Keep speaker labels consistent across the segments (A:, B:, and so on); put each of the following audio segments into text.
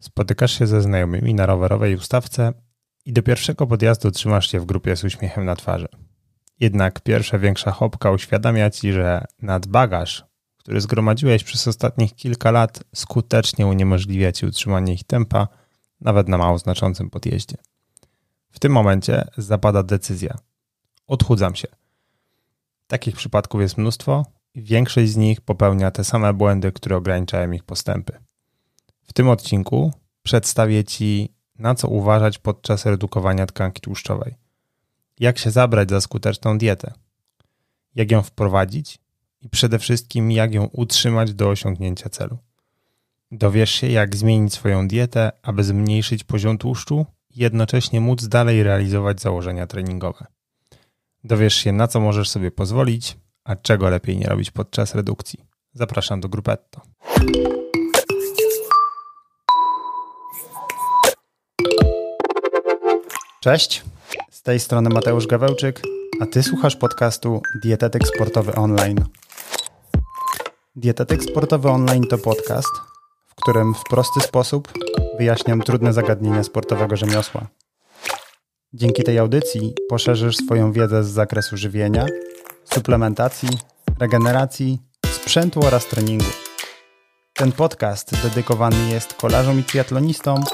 A: Spotykasz się ze znajomymi na rowerowej ustawce i do pierwszego podjazdu trzymasz się w grupie z uśmiechem na twarzy. Jednak pierwsza większa chopka uświadamia ci, że nadbagaż, który zgromadziłeś przez ostatnich kilka lat, skutecznie uniemożliwia ci utrzymanie ich tempa, nawet na mało znaczącym podjeździe. W tym momencie zapada decyzja. Odchudzam się. Takich przypadków jest mnóstwo i większość z nich popełnia te same błędy, które ograniczają ich postępy. W tym odcinku przedstawię Ci, na co uważać podczas redukowania tkanki tłuszczowej, jak się zabrać za skuteczną dietę, jak ją wprowadzić i przede wszystkim jak ją utrzymać do osiągnięcia celu. Dowiesz się, jak zmienić swoją dietę, aby zmniejszyć poziom tłuszczu i jednocześnie móc dalej realizować założenia treningowe. Dowiesz się, na co możesz sobie pozwolić, a czego lepiej nie robić podczas redukcji. Zapraszam do Grupetto. Cześć, z tej strony Mateusz Gawełczyk, a ty słuchasz podcastu Dietetyk Sportowy Online. Dietetyk Sportowy Online to podcast, w którym w prosty sposób wyjaśniam trudne zagadnienia sportowego rzemiosła. Dzięki tej audycji poszerzysz swoją wiedzę z zakresu żywienia, suplementacji, regeneracji, sprzętu oraz treningu. Ten podcast dedykowany jest kolarzom i triatlonistom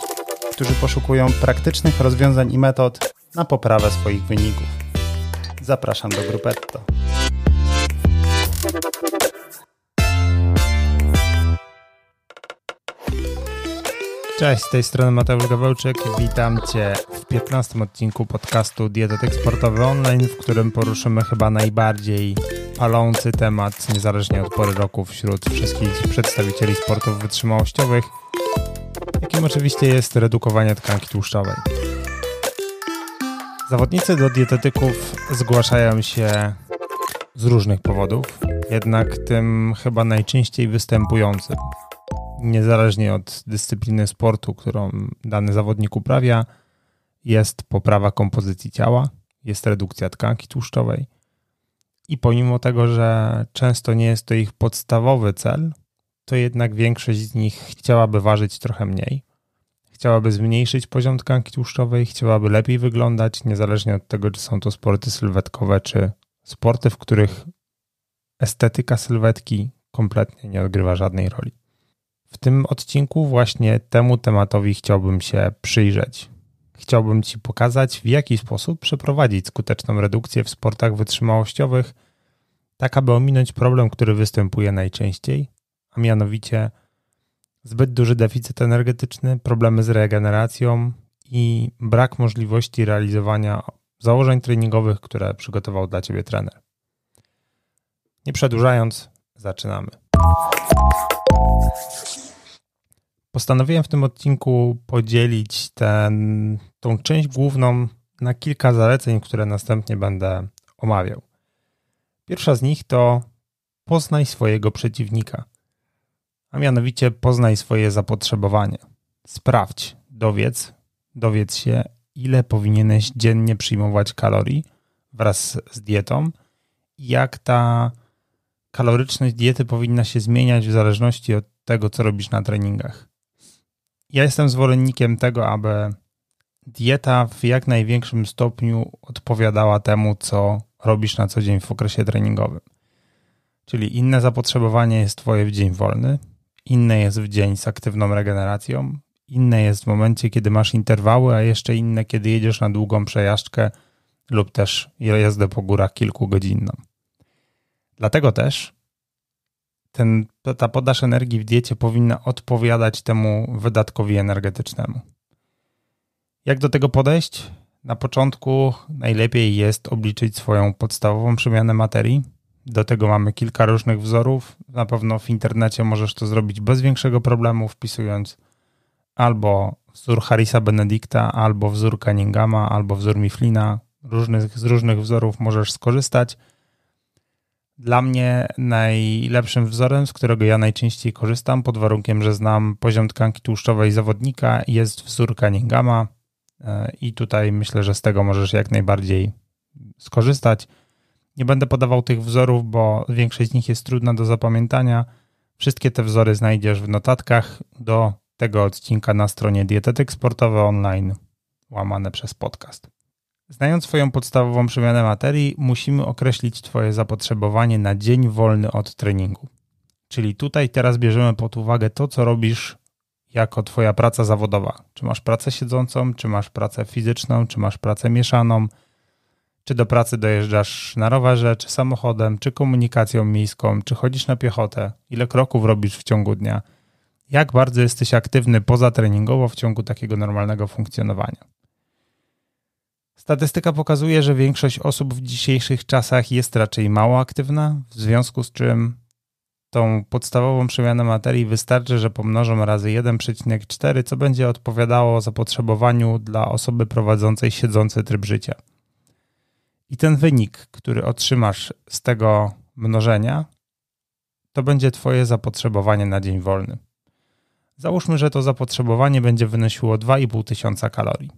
A: którzy poszukują praktycznych rozwiązań i metod na poprawę swoich wyników. Zapraszam do Grupetto. Cześć, z tej strony Mateusz Gawełczyk. Witam Cię w 15 odcinku podcastu Dietetyk Sportowy Online, w którym poruszymy chyba najbardziej palący temat, niezależnie od pory roku, wśród wszystkich przedstawicieli sportów wytrzymałościowych – tym oczywiście jest redukowanie tkanki tłuszczowej. Zawodnicy do dietetyków zgłaszają się z różnych powodów, jednak tym chyba najczęściej występującym. Niezależnie od dyscypliny sportu, którą dany zawodnik uprawia, jest poprawa kompozycji ciała, jest redukcja tkanki tłuszczowej. I pomimo tego, że często nie jest to ich podstawowy cel, to jednak większość z nich chciałaby ważyć trochę mniej. Chciałaby zmniejszyć poziom tkanki tłuszczowej, chciałaby lepiej wyglądać, niezależnie od tego, czy są to sporty sylwetkowe, czy sporty, w których estetyka sylwetki kompletnie nie odgrywa żadnej roli. W tym odcinku właśnie temu tematowi chciałbym się przyjrzeć. Chciałbym Ci pokazać, w jaki sposób przeprowadzić skuteczną redukcję w sportach wytrzymałościowych, tak aby ominąć problem, który występuje najczęściej, a mianowicie zbyt duży deficyt energetyczny, problemy z regeneracją i brak możliwości realizowania założeń treningowych, które przygotował dla ciebie trener. Nie przedłużając, zaczynamy. Postanowiłem w tym odcinku podzielić ten, tą część główną na kilka zaleceń, które następnie będę omawiał. Pierwsza z nich to poznaj swojego przeciwnika a mianowicie poznaj swoje zapotrzebowanie. Sprawdź, dowiedz, dowiedz się, ile powinieneś dziennie przyjmować kalorii wraz z dietą i jak ta kaloryczność diety powinna się zmieniać w zależności od tego, co robisz na treningach. Ja jestem zwolennikiem tego, aby dieta w jak największym stopniu odpowiadała temu, co robisz na co dzień w okresie treningowym. Czyli inne zapotrzebowanie jest Twoje w dzień wolny, inne jest w dzień z aktywną regeneracją, inne jest w momencie, kiedy masz interwały, a jeszcze inne, kiedy jedziesz na długą przejażdżkę lub też jazdę po górach kilkugodzinną. Dlatego też ten, ta podaż energii w diecie powinna odpowiadać temu wydatkowi energetycznemu. Jak do tego podejść? Na początku najlepiej jest obliczyć swoją podstawową przemianę materii, do tego mamy kilka różnych wzorów. Na pewno w internecie możesz to zrobić bez większego problemu, wpisując albo wzór Harisa Benedicta, albo wzór Cunninghama, albo wzór Mifflina. Różnych, z różnych wzorów możesz skorzystać. Dla mnie najlepszym wzorem, z którego ja najczęściej korzystam, pod warunkiem, że znam poziom tkanki tłuszczowej zawodnika, jest wzór Cunninghama. E, I tutaj myślę, że z tego możesz jak najbardziej skorzystać. Nie będę podawał tych wzorów, bo większość z nich jest trudna do zapamiętania. Wszystkie te wzory znajdziesz w notatkach do tego odcinka na stronie Dietetyk Sportowy Online, łamane przez podcast. Znając swoją podstawową przemianę materii, musimy określić Twoje zapotrzebowanie na dzień wolny od treningu. Czyli tutaj teraz bierzemy pod uwagę to, co robisz jako Twoja praca zawodowa. Czy masz pracę siedzącą, czy masz pracę fizyczną, czy masz pracę mieszaną – czy do pracy dojeżdżasz na rowerze, czy samochodem, czy komunikacją miejską, czy chodzisz na piechotę? Ile kroków robisz w ciągu dnia? Jak bardzo jesteś aktywny poza treningowo w ciągu takiego normalnego funkcjonowania? Statystyka pokazuje, że większość osób w dzisiejszych czasach jest raczej mało aktywna, w związku z czym tą podstawową przemianę materii wystarczy, że pomnożą razy 1,4, co będzie odpowiadało zapotrzebowaniu dla osoby prowadzącej siedzący tryb życia. I ten wynik, który otrzymasz z tego mnożenia, to będzie Twoje zapotrzebowanie na dzień wolny. Załóżmy, że to zapotrzebowanie będzie wynosiło tysiąca kalorii.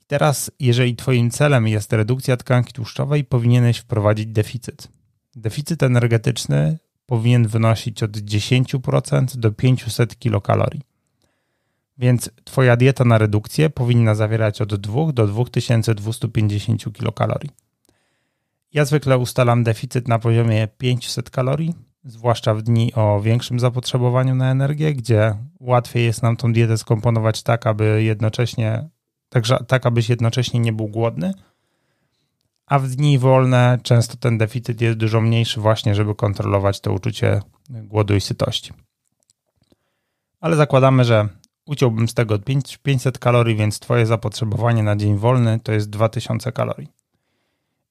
A: I teraz, jeżeli Twoim celem jest redukcja tkanki tłuszczowej, powinieneś wprowadzić deficyt. Deficyt energetyczny powinien wynosić od 10% do 500 kilokalorii. Więc Twoja dieta na redukcję powinna zawierać od 2 do 2250 kilokalorii. Ja zwykle ustalam deficyt na poziomie 500 kalorii, zwłaszcza w dni o większym zapotrzebowaniu na energię, gdzie łatwiej jest nam tą dietę skomponować tak, aby jednocześnie, także, tak abyś jednocześnie nie był głodny. A w dni wolne często ten deficyt jest dużo mniejszy, właśnie żeby kontrolować to uczucie głodu i sytości. Ale zakładamy, że uciąłbym z tego 500 kalorii, więc twoje zapotrzebowanie na dzień wolny to jest 2000 kalorii.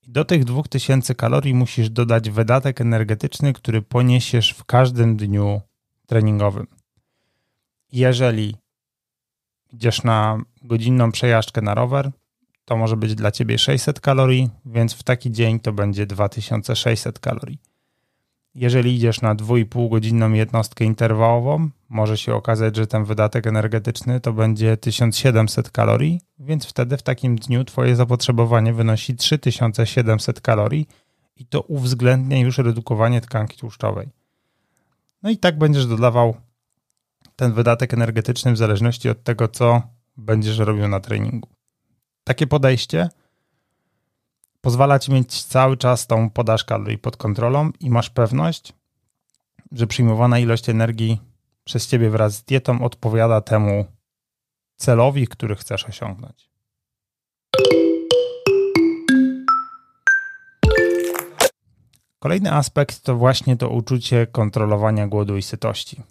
A: I do tych 2000 kalorii musisz dodać wydatek energetyczny, który poniesiesz w każdym dniu treningowym. Jeżeli idziesz na godzinną przejażdżkę na rower, to może być dla ciebie 600 kalorii, więc w taki dzień to będzie 2600 kalorii. Jeżeli idziesz na 2,5 godzinną jednostkę interwałową, może się okazać, że ten wydatek energetyczny to będzie 1700 kalorii, więc wtedy w takim dniu Twoje zapotrzebowanie wynosi 3700 kalorii i to uwzględnia już redukowanie tkanki tłuszczowej. No i tak będziesz dodawał ten wydatek energetyczny w zależności od tego, co będziesz robił na treningu. Takie podejście pozwala ci mieć cały czas tą podaż kalorii pod kontrolą i masz pewność, że przyjmowana ilość energii przez ciebie wraz z dietą odpowiada temu celowi, który chcesz osiągnąć. Kolejny aspekt to właśnie to uczucie kontrolowania głodu i sytości.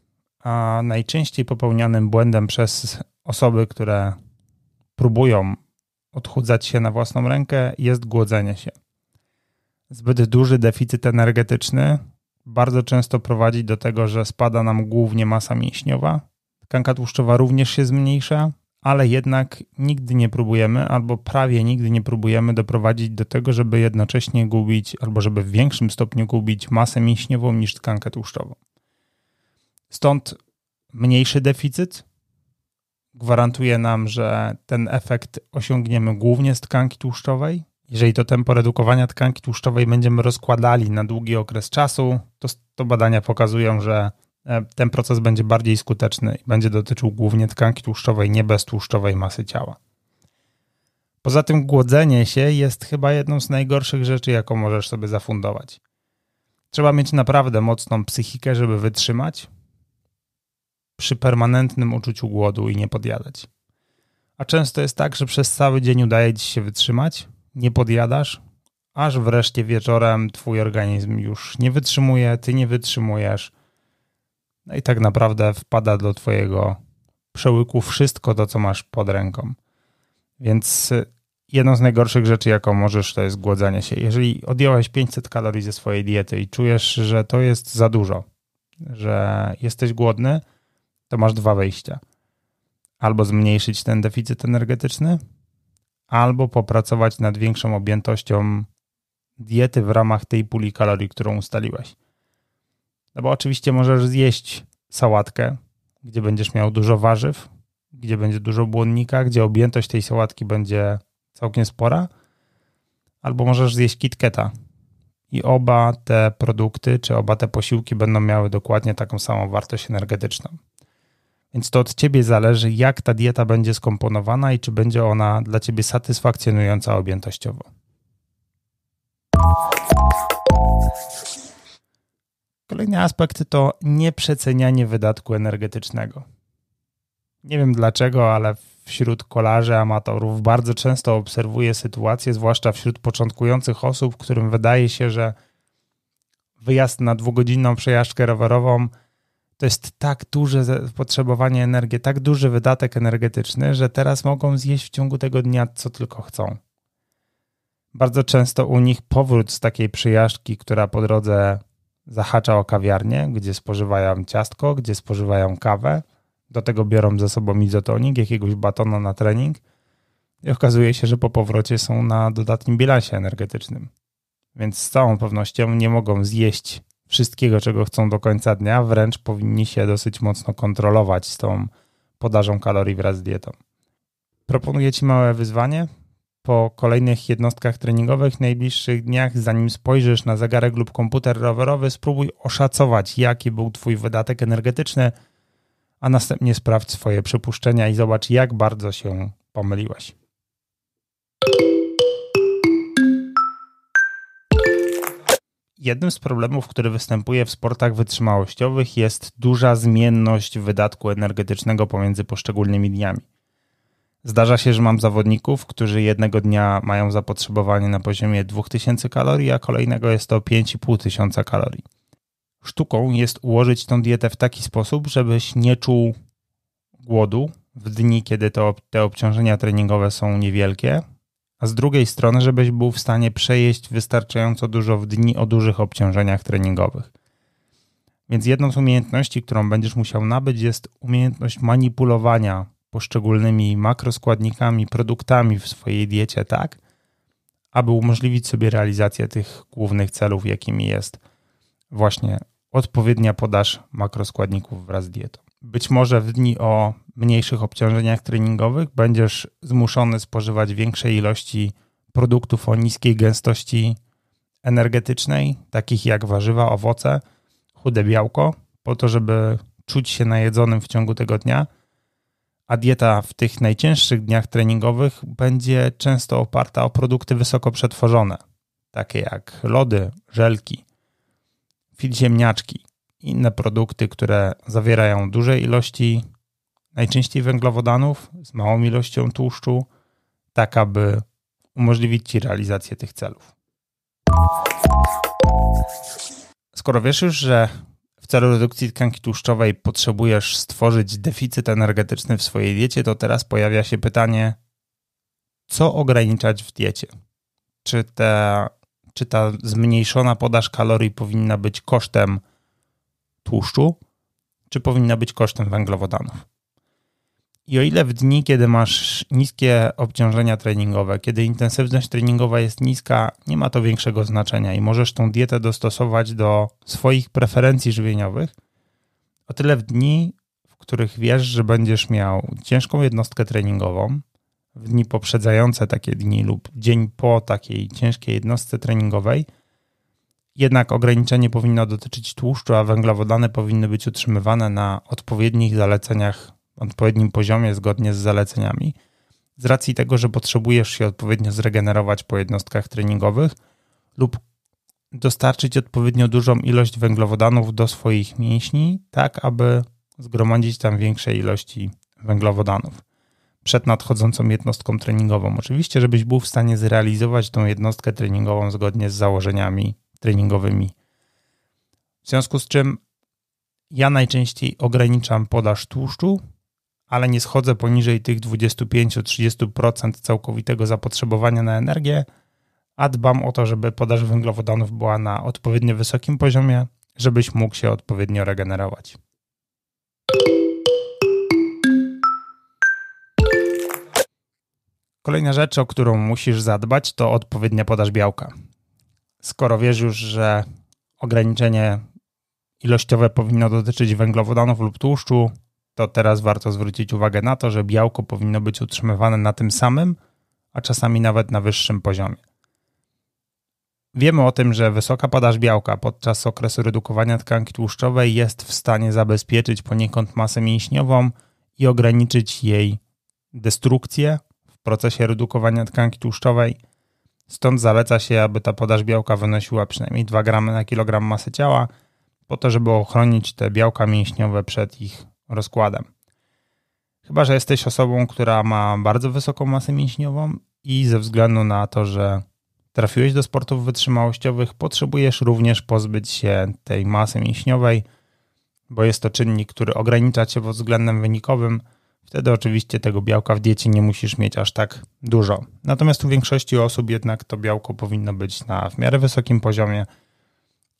A: A najczęściej popełnianym błędem przez osoby, które próbują odchudzać się na własną rękę jest głodzenie się. Zbyt duży deficyt energetyczny bardzo często prowadzi do tego, że spada nam głównie masa mięśniowa. Tkanka tłuszczowa również się zmniejsza, ale jednak nigdy nie próbujemy, albo prawie nigdy nie próbujemy doprowadzić do tego, żeby jednocześnie gubić, albo żeby w większym stopniu gubić masę mięśniową niż tkankę tłuszczową. Stąd mniejszy deficyt, gwarantuje nam, że ten efekt osiągniemy głównie z tkanki tłuszczowej. Jeżeli to tempo redukowania tkanki tłuszczowej będziemy rozkładali na długi okres czasu, to, to badania pokazują, że e, ten proces będzie bardziej skuteczny i będzie dotyczył głównie tkanki tłuszczowej, nie beztłuszczowej masy ciała. Poza tym głodzenie się jest chyba jedną z najgorszych rzeczy, jaką możesz sobie zafundować. Trzeba mieć naprawdę mocną psychikę, żeby wytrzymać, przy permanentnym uczuciu głodu i nie podjadać. A często jest tak, że przez cały dzień udaje ci się wytrzymać, nie podjadasz, aż wreszcie wieczorem twój organizm już nie wytrzymuje, ty nie wytrzymujesz. No i tak naprawdę wpada do twojego przełyku wszystko to, co masz pod ręką. Więc y, jedną z najgorszych rzeczy, jaką możesz, to jest głodzenie się. Jeżeli odjąłeś 500 kalorii ze swojej diety i czujesz, że to jest za dużo, że jesteś głodny, to masz dwa wejścia. Albo zmniejszyć ten deficyt energetyczny, albo popracować nad większą objętością diety w ramach tej puli kalorii, którą ustaliłeś. No bo oczywiście możesz zjeść sałatkę, gdzie będziesz miał dużo warzyw, gdzie będzie dużo błonnika, gdzie objętość tej sałatki będzie całkiem spora, albo możesz zjeść kitketa, I oba te produkty, czy oba te posiłki będą miały dokładnie taką samą wartość energetyczną. Więc to od ciebie zależy, jak ta dieta będzie skomponowana i czy będzie ona dla ciebie satysfakcjonująca objętościowo. Kolejny aspekt to nieprzecenianie wydatku energetycznego. Nie wiem dlaczego, ale wśród kolarzy, amatorów bardzo często obserwuję sytuacje, zwłaszcza wśród początkujących osób, którym wydaje się, że wyjazd na dwugodzinną przejażdżkę rowerową – to jest tak duże potrzebowanie energii, tak duży wydatek energetyczny, że teraz mogą zjeść w ciągu tego dnia co tylko chcą. Bardzo często u nich powrót z takiej przyjażdżki, która po drodze zahacza o kawiarnię, gdzie spożywają ciastko, gdzie spożywają kawę, do tego biorą ze sobą izotonik, jakiegoś batona na trening i okazuje się, że po powrocie są na dodatnim bilansie energetycznym. Więc z całą pewnością nie mogą zjeść wszystkiego, czego chcą do końca dnia, wręcz powinni się dosyć mocno kontrolować z tą podażą kalorii wraz z dietą. Proponuję Ci małe wyzwanie. Po kolejnych jednostkach treningowych w najbliższych dniach, zanim spojrzysz na zegarek lub komputer rowerowy, spróbuj oszacować, jaki był Twój wydatek energetyczny, a następnie sprawdź swoje przypuszczenia i zobacz, jak bardzo się pomyliłeś. Jednym z problemów, który występuje w sportach wytrzymałościowych, jest duża zmienność wydatku energetycznego pomiędzy poszczególnymi dniami. Zdarza się, że mam zawodników, którzy jednego dnia mają zapotrzebowanie na poziomie 2000 kalorii, a kolejnego jest to 5500 kalorii. Sztuką jest ułożyć tą dietę w taki sposób, żebyś nie czuł głodu w dni, kiedy to, te obciążenia treningowe są niewielkie, a z drugiej strony, żebyś był w stanie przejeść wystarczająco dużo w dni o dużych obciążeniach treningowych. Więc jedną z umiejętności, którą będziesz musiał nabyć, jest umiejętność manipulowania poszczególnymi makroskładnikami, produktami w swojej diecie, tak, aby umożliwić sobie realizację tych głównych celów, jakimi jest właśnie odpowiednia podaż makroskładników wraz z dietą być może w dni o mniejszych obciążeniach treningowych będziesz zmuszony spożywać większej ilości produktów o niskiej gęstości energetycznej, takich jak warzywa, owoce, chude białko, po to, żeby czuć się najedzonym w ciągu tego dnia. A dieta w tych najcięższych dniach treningowych będzie często oparta o produkty wysoko przetworzone, takie jak lody, żelki, fil ziemniaczki, inne produkty, które zawierają duże ilości najczęściej węglowodanów z małą ilością tłuszczu, tak aby umożliwić Ci realizację tych celów. Skoro wiesz już, że w celu redukcji tkanki tłuszczowej potrzebujesz stworzyć deficyt energetyczny w swojej diecie, to teraz pojawia się pytanie, co ograniczać w diecie? Czy ta, czy ta zmniejszona podaż kalorii powinna być kosztem tłuszczu, czy powinna być kosztem węglowodanów. I o ile w dni, kiedy masz niskie obciążenia treningowe, kiedy intensywność treningowa jest niska, nie ma to większego znaczenia i możesz tą dietę dostosować do swoich preferencji żywieniowych, o tyle w dni, w których wiesz, że będziesz miał ciężką jednostkę treningową, w dni poprzedzające takie dni lub dzień po takiej ciężkiej jednostce treningowej – jednak ograniczenie powinno dotyczyć tłuszczu, a węglowodany powinny być utrzymywane na odpowiednich zaleceniach, odpowiednim poziomie zgodnie z zaleceniami. Z racji tego, że potrzebujesz się odpowiednio zregenerować po jednostkach treningowych lub dostarczyć odpowiednio dużą ilość węglowodanów do swoich mięśni, tak aby zgromadzić tam większe ilości węglowodanów przed nadchodzącą jednostką treningową. Oczywiście, żebyś był w stanie zrealizować tą jednostkę treningową zgodnie z założeniami treningowymi. W związku z czym ja najczęściej ograniczam podaż tłuszczu, ale nie schodzę poniżej tych 25-30% całkowitego zapotrzebowania na energię, a dbam o to, żeby podaż węglowodanów była na odpowiednio wysokim poziomie, żebyś mógł się odpowiednio regenerować. Kolejna rzecz, o którą musisz zadbać, to odpowiednia podaż białka skoro wiesz już, że ograniczenie ilościowe powinno dotyczyć węglowodanów lub tłuszczu, to teraz warto zwrócić uwagę na to, że białko powinno być utrzymywane na tym samym, a czasami nawet na wyższym poziomie. Wiemy o tym, że wysoka podaż białka podczas okresu redukowania tkanki tłuszczowej jest w stanie zabezpieczyć poniekąd masę mięśniową i ograniczyć jej destrukcję w procesie redukowania tkanki tłuszczowej – Stąd zaleca się, aby ta podaż białka wynosiła przynajmniej 2 gramy na kilogram masy ciała, po to, żeby ochronić te białka mięśniowe przed ich rozkładem. Chyba, że jesteś osobą, która ma bardzo wysoką masę mięśniową i ze względu na to, że trafiłeś do sportów wytrzymałościowych, potrzebujesz również pozbyć się tej masy mięśniowej, bo jest to czynnik, który ogranicza cię pod względem wynikowym – Wtedy oczywiście tego białka w diecie nie musisz mieć aż tak dużo. Natomiast u większości osób jednak to białko powinno być na w miarę wysokim poziomie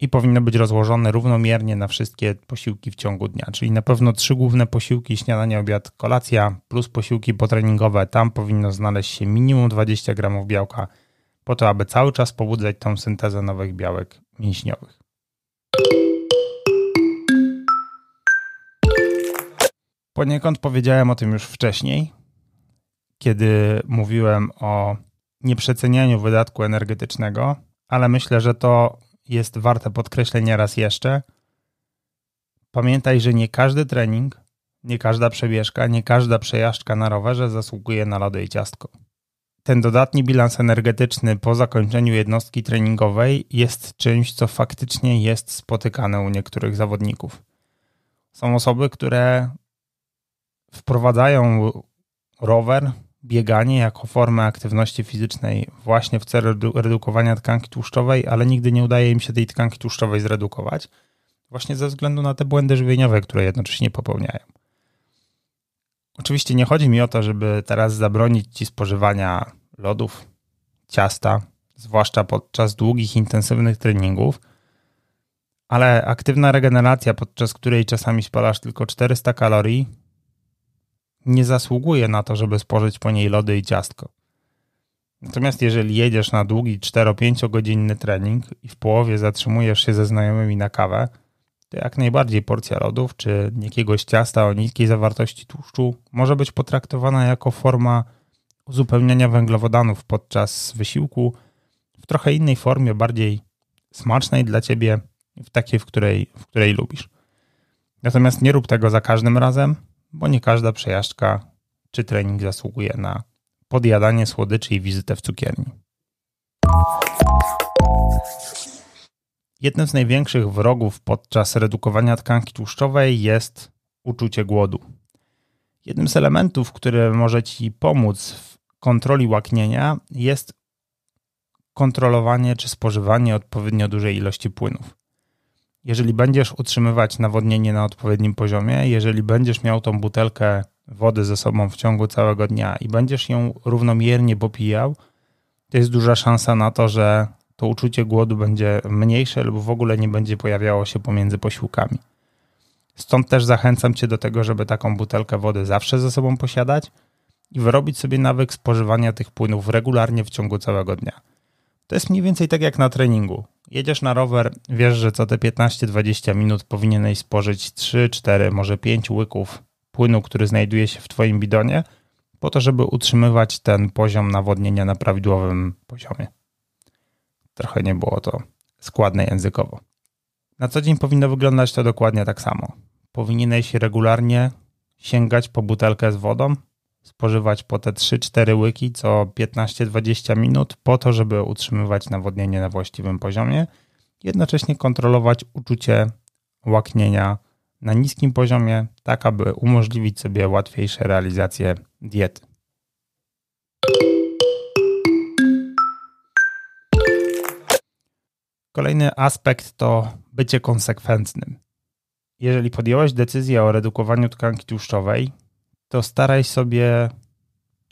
A: i powinno być rozłożone równomiernie na wszystkie posiłki w ciągu dnia. Czyli na pewno trzy główne posiłki: śniadanie, obiad, kolacja, plus posiłki potreningowe. Tam powinno znaleźć się minimum 20 gramów białka, po to, aby cały czas pobudzać tą syntezę nowych białek mięśniowych. Poniekąd powiedziałem o tym już wcześniej, kiedy mówiłem o nieprzecenianiu wydatku energetycznego, ale myślę, że to jest warte podkreślenia raz jeszcze. Pamiętaj, że nie każdy trening, nie każda przebieżka, nie każda przejażdżka na rowerze zasługuje na lody i ciastko. Ten dodatni bilans energetyczny po zakończeniu jednostki treningowej jest czymś, co faktycznie jest spotykane u niektórych zawodników. Są osoby, które wprowadzają rower, bieganie jako formę aktywności fizycznej właśnie w celu redukowania tkanki tłuszczowej, ale nigdy nie udaje im się tej tkanki tłuszczowej zredukować, właśnie ze względu na te błędy żywieniowe, które jednocześnie popełniają. Oczywiście nie chodzi mi o to, żeby teraz zabronić ci spożywania lodów, ciasta, zwłaszcza podczas długich, intensywnych treningów, ale aktywna regeneracja, podczas której czasami spalasz tylko 400 kalorii, nie zasługuje na to, żeby spożyć po niej lody i ciastko. Natomiast jeżeli jedziesz na długi 4-5 godzinny trening i w połowie zatrzymujesz się ze znajomymi na kawę, to jak najbardziej porcja lodów czy jakiegoś ciasta o niskiej zawartości tłuszczu może być potraktowana jako forma uzupełniania węglowodanów podczas wysiłku w trochę innej formie, bardziej smacznej dla ciebie, w takiej, w której, w której lubisz. Natomiast nie rób tego za każdym razem, bo nie każda przejażdżka czy trening zasługuje na podjadanie słodyczy i wizytę w cukierni. Jednym z największych wrogów podczas redukowania tkanki tłuszczowej jest uczucie głodu. Jednym z elementów, który może Ci pomóc w kontroli łaknienia, jest kontrolowanie czy spożywanie odpowiednio dużej ilości płynów jeżeli będziesz utrzymywać nawodnienie na odpowiednim poziomie, jeżeli będziesz miał tą butelkę wody ze sobą w ciągu całego dnia i będziesz ją równomiernie popijał, to jest duża szansa na to, że to uczucie głodu będzie mniejsze lub w ogóle nie będzie pojawiało się pomiędzy posiłkami. Stąd też zachęcam Cię do tego, żeby taką butelkę wody zawsze ze sobą posiadać i wyrobić sobie nawyk spożywania tych płynów regularnie w ciągu całego dnia. To jest mniej więcej tak jak na treningu. Jedziesz na rower, wiesz, że co te 15-20 minut powinieneś spożyć 3, 4, może 5 łyków płynu, który znajduje się w Twoim bidonie, po to, żeby utrzymywać ten poziom nawodnienia na prawidłowym poziomie. Trochę nie było to składne językowo. Na co dzień powinno wyglądać to dokładnie tak samo. Powinieneś regularnie sięgać po butelkę z wodą, spożywać po te 3-4 łyki co 15-20 minut po to, żeby utrzymywać nawodnienie na właściwym poziomie, jednocześnie kontrolować uczucie łaknienia na niskim poziomie, tak aby umożliwić sobie łatwiejsze realizację diety. Kolejny aspekt to bycie konsekwentnym. Jeżeli podjąłeś decyzję o redukowaniu tkanki tłuszczowej, to staraj sobie,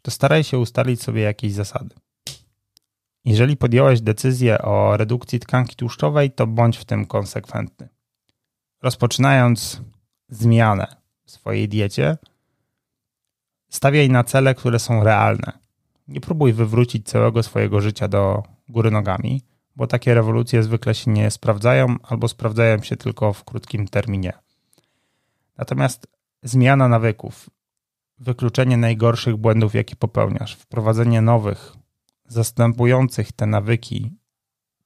A: to staraj się ustalić sobie jakieś zasady. Jeżeli podjąłeś decyzję o redukcji tkanki tłuszczowej, to bądź w tym konsekwentny. Rozpoczynając zmianę w swojej diecie, stawiaj na cele, które są realne. Nie próbuj wywrócić całego swojego życia do góry nogami, bo takie rewolucje zwykle się nie sprawdzają albo sprawdzają się tylko w krótkim terminie. Natomiast zmiana nawyków, wykluczenie najgorszych błędów, jakie popełniasz, wprowadzenie nowych, zastępujących te nawyki,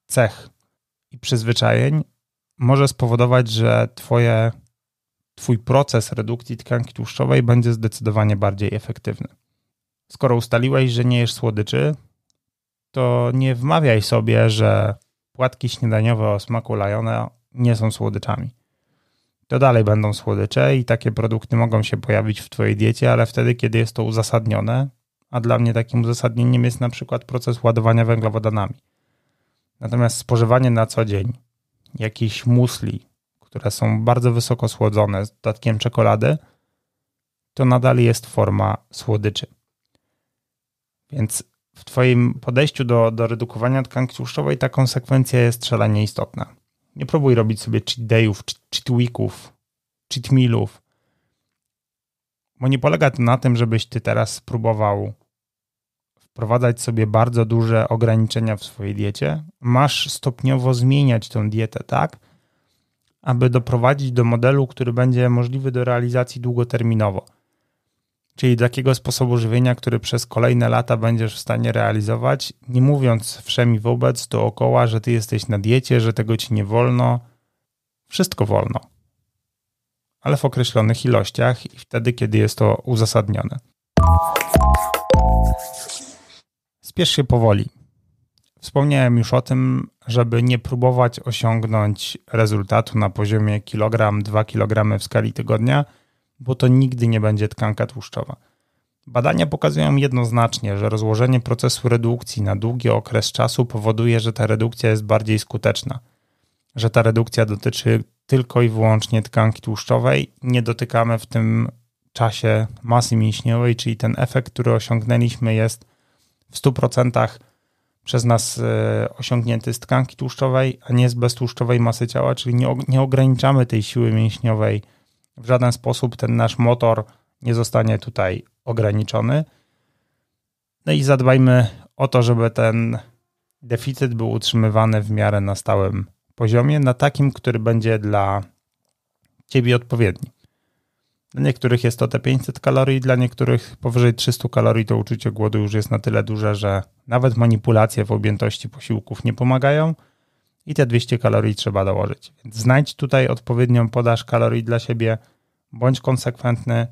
A: cech i przyzwyczajeń może spowodować, że twoje, twój proces redukcji tkanki tłuszczowej będzie zdecydowanie bardziej efektywny. Skoro ustaliłeś, że nie jesz słodyczy, to nie wmawiaj sobie, że płatki śniadaniowe o smaku lajona nie są słodyczami to dalej będą słodycze i takie produkty mogą się pojawić w Twojej diecie, ale wtedy, kiedy jest to uzasadnione, a dla mnie takim uzasadnieniem jest na przykład proces ładowania węglowodanami. Natomiast spożywanie na co dzień jakichś musli, które są bardzo wysoko słodzone z dodatkiem czekolady, to nadal jest forma słodyczy. Więc w Twoim podejściu do, do redukowania tkanki tłuszczowej ta konsekwencja jest szalenie istotna. Nie próbuj robić sobie cheat dayów, cheat weeków, cheat milów. Bo nie polega to na tym, żebyś ty teraz spróbował wprowadzać sobie bardzo duże ograniczenia w swojej diecie. Masz stopniowo zmieniać tą dietę, tak? Aby doprowadzić do modelu, który będzie możliwy do realizacji długoterminowo czyli takiego sposobu żywienia, który przez kolejne lata będziesz w stanie realizować, nie mówiąc wszemi wobec dookoła, że ty jesteś na diecie, że tego ci nie wolno. Wszystko wolno, ale w określonych ilościach i wtedy, kiedy jest to uzasadnione. Spiesz się powoli. Wspomniałem już o tym, żeby nie próbować osiągnąć rezultatu na poziomie kilogram, 2 kg w skali tygodnia bo to nigdy nie będzie tkanka tłuszczowa. Badania pokazują jednoznacznie, że rozłożenie procesu redukcji na długi okres czasu powoduje, że ta redukcja jest bardziej skuteczna, że ta redukcja dotyczy tylko i wyłącznie tkanki tłuszczowej, nie dotykamy w tym czasie masy mięśniowej, czyli ten efekt, który osiągnęliśmy, jest w 100% przez nas e, osiągnięty z tkanki tłuszczowej, a nie z beztłuszczowej masy ciała, czyli nie, nie ograniczamy tej siły mięśniowej w żaden sposób ten nasz motor nie zostanie tutaj ograniczony. No i zadbajmy o to, żeby ten deficyt był utrzymywany w miarę na stałym poziomie, na takim, który będzie dla ciebie odpowiedni. Dla niektórych jest to te 500 kalorii, dla niektórych powyżej 300 kalorii to uczucie głodu już jest na tyle duże, że nawet manipulacje w objętości posiłków nie pomagają i te 200 kalorii trzeba dołożyć. Więc znajdź tutaj odpowiednią podaż kalorii dla siebie, bądź konsekwentny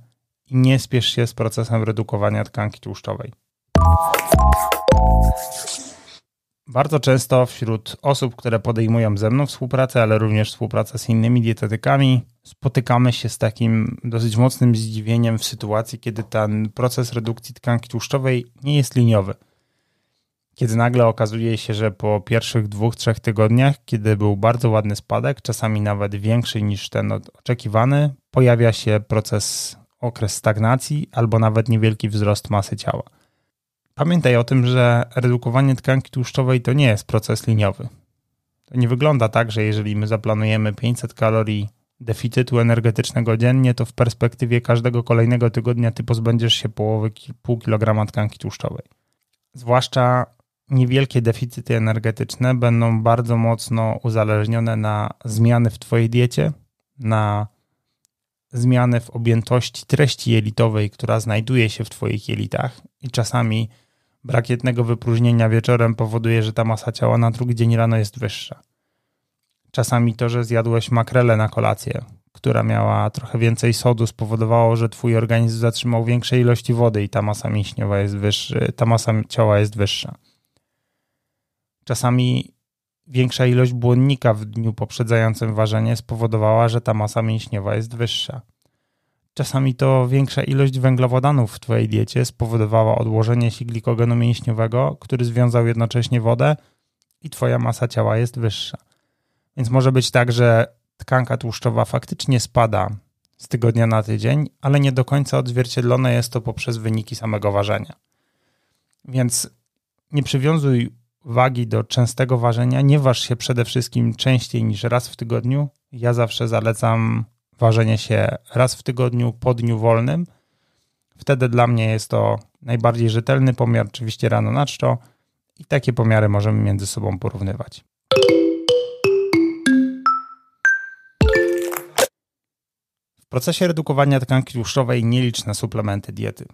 A: i nie spiesz się z procesem redukowania tkanki tłuszczowej. Bardzo często wśród osób, które podejmują ze mną współpracę, ale również współpracę z innymi dietetykami, spotykamy się z takim dosyć mocnym zdziwieniem w sytuacji, kiedy ten proces redukcji tkanki tłuszczowej nie jest liniowy kiedy nagle okazuje się, że po pierwszych dwóch, trzech tygodniach, kiedy był bardzo ładny spadek, czasami nawet większy niż ten oczekiwany, pojawia się proces, okres stagnacji albo nawet niewielki wzrost masy ciała. Pamiętaj o tym, że redukowanie tkanki tłuszczowej to nie jest proces liniowy. To nie wygląda tak, że jeżeli my zaplanujemy 500 kalorii deficytu energetycznego dziennie, to w perspektywie każdego kolejnego tygodnia ty pozbędziesz się połowy pół kilograma tkanki tłuszczowej. Zwłaszcza niewielkie deficyty energetyczne będą bardzo mocno uzależnione na zmiany w Twojej diecie, na zmiany w objętości treści jelitowej, która znajduje się w Twoich jelitach i czasami brak jednego wypróżnienia wieczorem powoduje, że ta masa ciała na drugi dzień rano jest wyższa. Czasami to, że zjadłeś makrelę na kolację, która miała trochę więcej sodu, spowodowało, że twój organizm zatrzymał większe ilości wody i ta masa mięśniowa jest wyższa, ta masa ciała jest wyższa. Czasami większa ilość błonnika w dniu poprzedzającym ważenie spowodowała, że ta masa mięśniowa jest wyższa. Czasami to większa ilość węglowodanów w Twojej diecie spowodowała odłożenie się glikogenu mięśniowego, który związał jednocześnie wodę i Twoja masa ciała jest wyższa. Więc może być tak, że tkanka tłuszczowa faktycznie spada z tygodnia na tydzień, ale nie do końca odzwierciedlone jest to poprzez wyniki samego ważenia. Więc nie przywiązuj wagi do częstego ważenia, nie waż się przede wszystkim częściej niż raz w tygodniu. Ja zawsze zalecam ważenie się raz w tygodniu po dniu wolnym. Wtedy dla mnie jest to najbardziej rzetelny pomiar, oczywiście rano na czczo i takie pomiary możemy między sobą porównywać. W procesie redukowania tkanki tłuszczowej nie na suplementy diety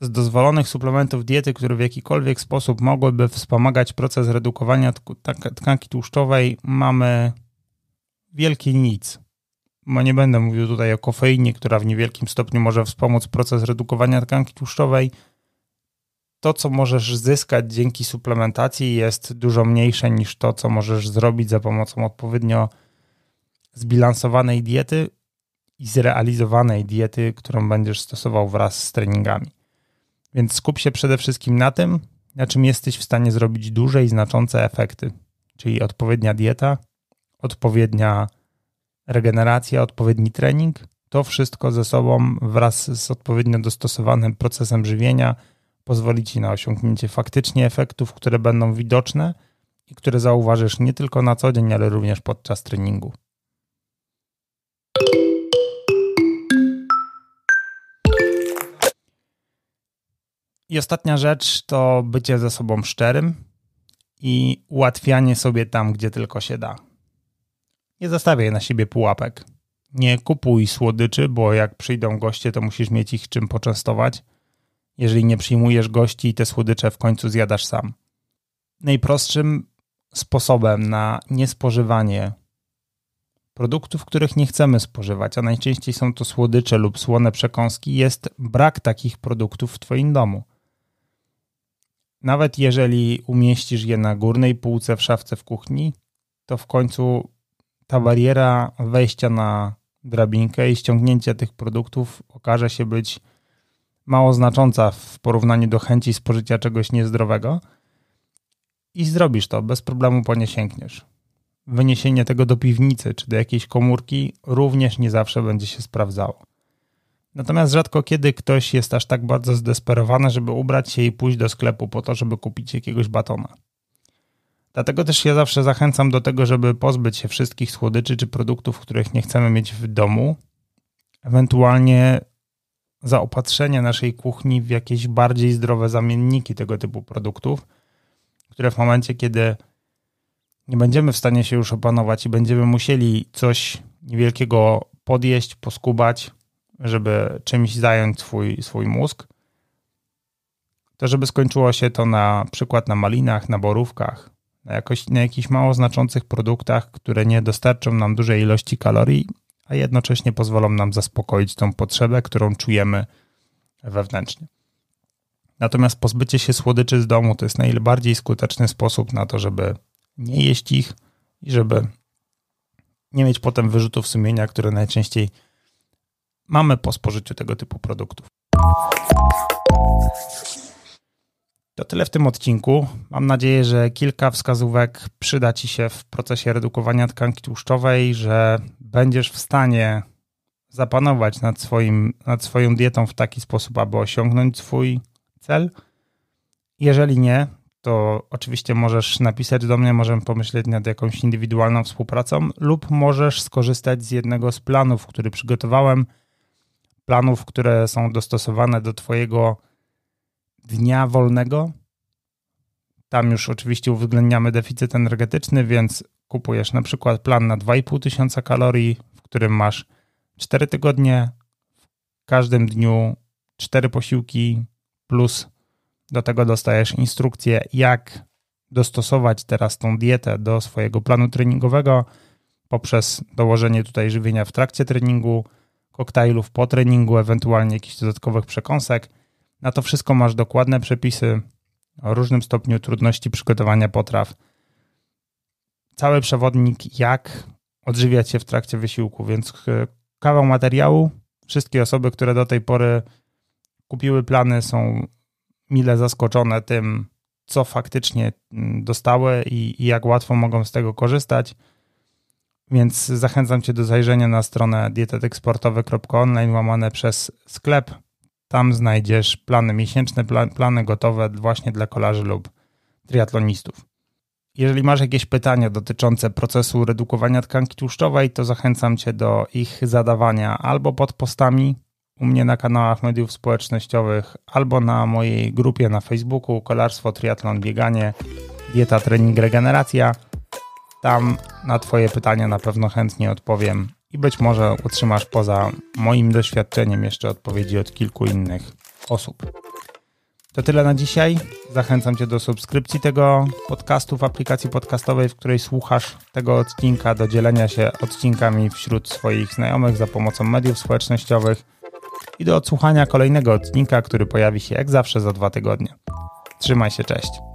A: z dozwolonych suplementów diety, które w jakikolwiek sposób mogłyby wspomagać proces redukowania tak, tkanki tłuszczowej, mamy wielki nic. Bo nie będę mówił tutaj o kofeinie, która w niewielkim stopniu może wspomóc proces redukowania tkanki tłuszczowej. To, co możesz zyskać dzięki suplementacji, jest dużo mniejsze niż to, co możesz zrobić za pomocą odpowiednio zbilansowanej diety i zrealizowanej diety, którą będziesz stosował wraz z treningami. Więc skup się przede wszystkim na tym, na czym jesteś w stanie zrobić duże i znaczące efekty, czyli odpowiednia dieta, odpowiednia regeneracja, odpowiedni trening. To wszystko ze sobą wraz z odpowiednio dostosowanym procesem żywienia pozwoli ci na osiągnięcie faktycznie efektów, które będą widoczne i które zauważysz nie tylko na co dzień, ale również podczas treningu. I ostatnia rzecz to bycie ze sobą szczerym i ułatwianie sobie tam, gdzie tylko się da. Nie zostawiaj na siebie pułapek. Nie kupuj słodyczy, bo jak przyjdą goście, to musisz mieć ich czym poczęstować. Jeżeli nie przyjmujesz gości, te słodycze w końcu zjadasz sam. Najprostszym sposobem na niespożywanie produktów, których nie chcemy spożywać, a najczęściej są to słodycze lub słone przekąski, jest brak takich produktów w Twoim domu. Nawet jeżeli umieścisz je na górnej półce w szafce w kuchni, to w końcu ta bariera wejścia na drabinkę i ściągnięcia tych produktów okaże się być mało znacząca w porównaniu do chęci spożycia czegoś niezdrowego. I zrobisz to, bez problemu po nie sięgniesz. Wyniesienie tego do piwnicy czy do jakiejś komórki również nie zawsze będzie się sprawdzało. Natomiast rzadko kiedy ktoś jest aż tak bardzo zdesperowany, żeby ubrać się i pójść do sklepu po to, żeby kupić jakiegoś batona. Dlatego też ja zawsze zachęcam do tego, żeby pozbyć się wszystkich słodyczy czy produktów, których nie chcemy mieć w domu. Ewentualnie zaopatrzenie naszej kuchni w jakieś bardziej zdrowe zamienniki tego typu produktów, które w momencie, kiedy nie będziemy w stanie się już opanować i będziemy musieli coś niewielkiego podjeść, poskubać, żeby czymś zająć swój, swój mózg, to żeby skończyło się to na przykład na malinach, na borówkach, na, jakoś, na jakichś mało znaczących produktach, które nie dostarczą nam dużej ilości kalorii, a jednocześnie pozwolą nam zaspokoić tą potrzebę, którą czujemy wewnętrznie. Natomiast pozbycie się słodyczy z domu to jest najbardziej skuteczny sposób na to, żeby nie jeść ich i żeby nie mieć potem wyrzutów sumienia, które najczęściej mamy po spożyciu tego typu produktów. To tyle w tym odcinku. Mam nadzieję, że kilka wskazówek przyda Ci się w procesie redukowania tkanki tłuszczowej, że będziesz w stanie zapanować nad, swoim, nad swoją dietą w taki sposób, aby osiągnąć swój cel. Jeżeli nie, to oczywiście możesz napisać do mnie, możemy pomyśleć nad jakąś indywidualną współpracą, lub możesz skorzystać z jednego z planów, który przygotowałem planów, które są dostosowane do Twojego dnia wolnego. Tam już oczywiście uwzględniamy deficyt energetyczny, więc kupujesz na przykład plan na 2,5 tysiąca kalorii, w którym masz 4 tygodnie, w każdym dniu 4 posiłki, plus do tego dostajesz instrukcję, jak dostosować teraz tą dietę do swojego planu treningowego poprzez dołożenie tutaj żywienia w trakcie treningu, koktajlów po treningu, ewentualnie jakichś dodatkowych przekąsek. Na to wszystko masz dokładne przepisy o różnym stopniu trudności przygotowania potraw. Cały przewodnik, jak odżywiać się w trakcie wysiłku, więc e, kawał materiału. Wszystkie osoby, które do tej pory kupiły plany, są mile zaskoczone tym, co faktycznie mm, dostały i, i jak łatwo mogą z tego korzystać. Więc zachęcam Cię do zajrzenia na stronę dietetyksportowy.online łamane przez sklep. Tam znajdziesz plany miesięczne, plany gotowe właśnie dla kolarzy lub triatlonistów. Jeżeli masz jakieś pytania dotyczące procesu redukowania tkanki tłuszczowej, to zachęcam Cię do ich zadawania albo pod postami u mnie na kanałach mediów społecznościowych, albo na mojej grupie na Facebooku Kolarstwo Triatlon Bieganie Dieta Trening Regeneracja – tam na Twoje pytania na pewno chętnie odpowiem i być może utrzymasz poza moim doświadczeniem jeszcze odpowiedzi od kilku innych osób. To tyle na dzisiaj. Zachęcam Cię do subskrypcji tego podcastu w aplikacji podcastowej, w której słuchasz tego odcinka, do dzielenia się odcinkami wśród swoich znajomych za pomocą mediów społecznościowych i do odsłuchania kolejnego odcinka, który pojawi się jak zawsze za dwa tygodnie. Trzymaj się, cześć.